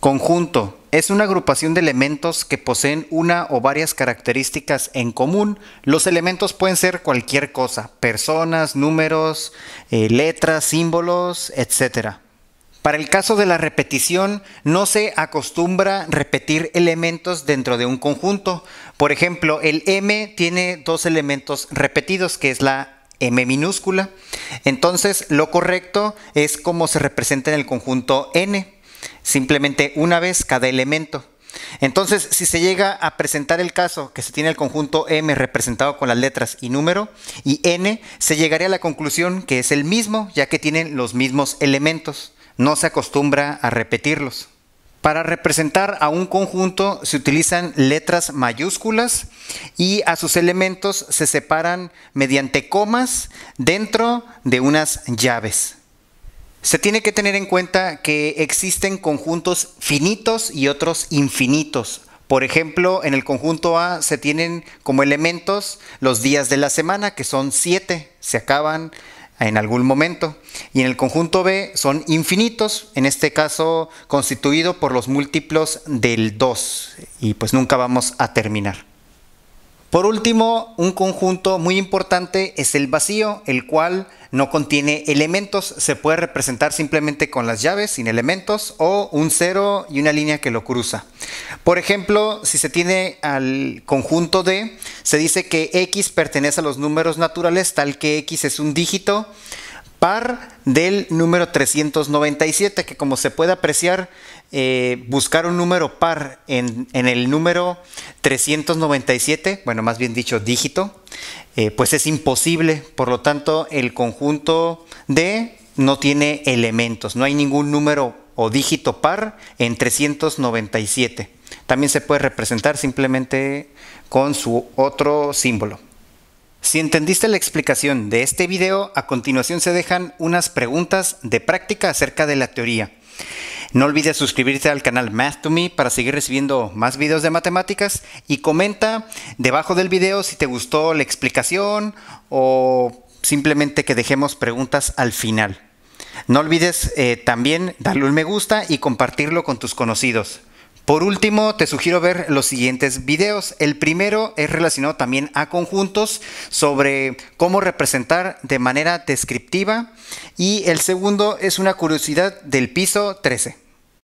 Conjunto. Es una agrupación de elementos que poseen una o varias características en común. Los elementos pueden ser cualquier cosa, personas, números, eh, letras, símbolos, etc. Para el caso de la repetición, no se acostumbra repetir elementos dentro de un conjunto. Por ejemplo, el M tiene dos elementos repetidos, que es la M minúscula. Entonces, lo correcto es cómo se representa en el conjunto N simplemente una vez cada elemento. Entonces, si se llega a presentar el caso que se tiene el conjunto M representado con las letras y número y N, se llegaría a la conclusión que es el mismo, ya que tienen los mismos elementos. No se acostumbra a repetirlos. Para representar a un conjunto se utilizan letras mayúsculas y a sus elementos se separan mediante comas dentro de unas llaves. Se tiene que tener en cuenta que existen conjuntos finitos y otros infinitos. Por ejemplo, en el conjunto A se tienen como elementos los días de la semana, que son siete, se acaban en algún momento. Y en el conjunto B son infinitos, en este caso constituido por los múltiplos del 2, y pues nunca vamos a terminar. Por último, un conjunto muy importante es el vacío, el cual no contiene elementos. Se puede representar simplemente con las llaves, sin elementos, o un cero y una línea que lo cruza. Por ejemplo, si se tiene al conjunto D, se dice que x pertenece a los números naturales, tal que x es un dígito par del número 397, que como se puede apreciar, eh, buscar un número par en, el número 397, bueno, más bien dicho dígito, eh, pues es imposible. Por lo tanto, el conjunto D no tiene elementos, no hay ningún número o dígito par en 397. También se puede representar simplemente con su otro símbolo. Si entendiste la explicación de este video, a continuación se dejan unas preguntas de práctica acerca de la teoría. No olvides suscribirte al canal Math to Me para seguir recibiendo más videos de matemáticas y comenta debajo del video si te gustó la explicación o simplemente que dejemos preguntas al final. No olvides eh, también darle un me gusta y compartirlo con tus conocidos. Por último, te sugiero ver los siguientes videos. El primero es relacionado también a conjuntos sobre cómo representar de manera descriptiva y el segundo es una curiosidad del piso 13.